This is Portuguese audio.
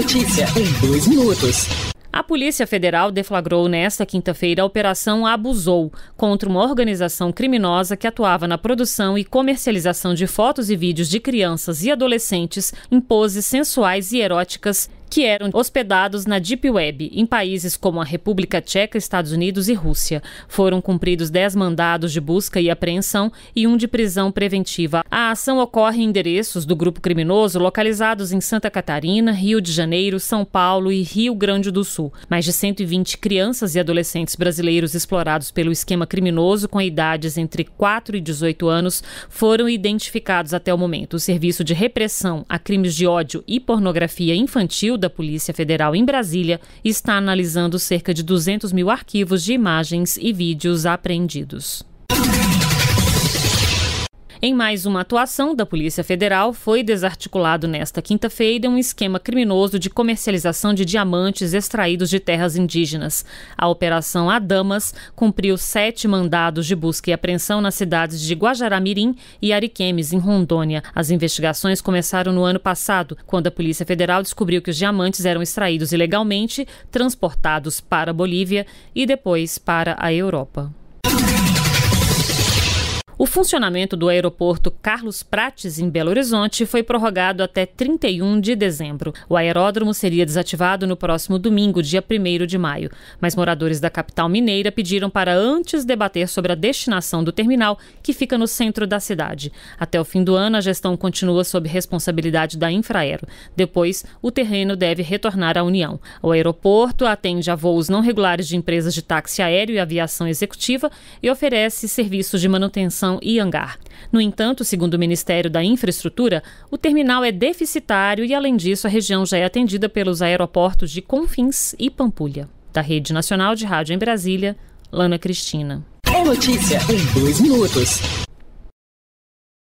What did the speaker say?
notícia em dois minutos. A Polícia Federal deflagrou nesta quinta-feira a Operação Abusou contra uma organização criminosa que atuava na produção e comercialização de fotos e vídeos de crianças e adolescentes em poses sensuais e eróticas que eram hospedados na Deep Web, em países como a República Tcheca, Estados Unidos e Rússia. Foram cumpridos 10 mandados de busca e apreensão e um de prisão preventiva. A ação ocorre em endereços do grupo criminoso localizados em Santa Catarina, Rio de Janeiro, São Paulo e Rio Grande do Sul. Mais de 120 crianças e adolescentes brasileiros explorados pelo esquema criminoso com idades entre 4 e 18 anos foram identificados até o momento. O Serviço de Repressão a Crimes de Ódio e Pornografia Infantil da Polícia Federal em Brasília está analisando cerca de 200 mil arquivos de imagens e vídeos apreendidos. Em mais uma atuação da Polícia Federal, foi desarticulado nesta quinta-feira um esquema criminoso de comercialização de diamantes extraídos de terras indígenas. A Operação Adamas cumpriu sete mandados de busca e apreensão nas cidades de Guajaramirim e Ariquemes, em Rondônia. As investigações começaram no ano passado, quando a Polícia Federal descobriu que os diamantes eram extraídos ilegalmente, transportados para a Bolívia e depois para a Europa funcionamento do aeroporto Carlos Prates, em Belo Horizonte, foi prorrogado até 31 de dezembro. O aeródromo seria desativado no próximo domingo, dia 1 de maio. Mas moradores da capital mineira pediram para antes debater sobre a destinação do terminal, que fica no centro da cidade. Até o fim do ano, a gestão continua sob responsabilidade da Infraero. Depois, o terreno deve retornar à União. O aeroporto atende a voos não regulares de empresas de táxi aéreo e aviação executiva e oferece serviços de manutenção e hangar. No entanto, segundo o Ministério da Infraestrutura, o terminal é deficitário e, além disso, a região já é atendida pelos aeroportos de Confins e Pampulha. Da Rede Nacional de Rádio em Brasília, Lana Cristina. É notícia em dois minutos.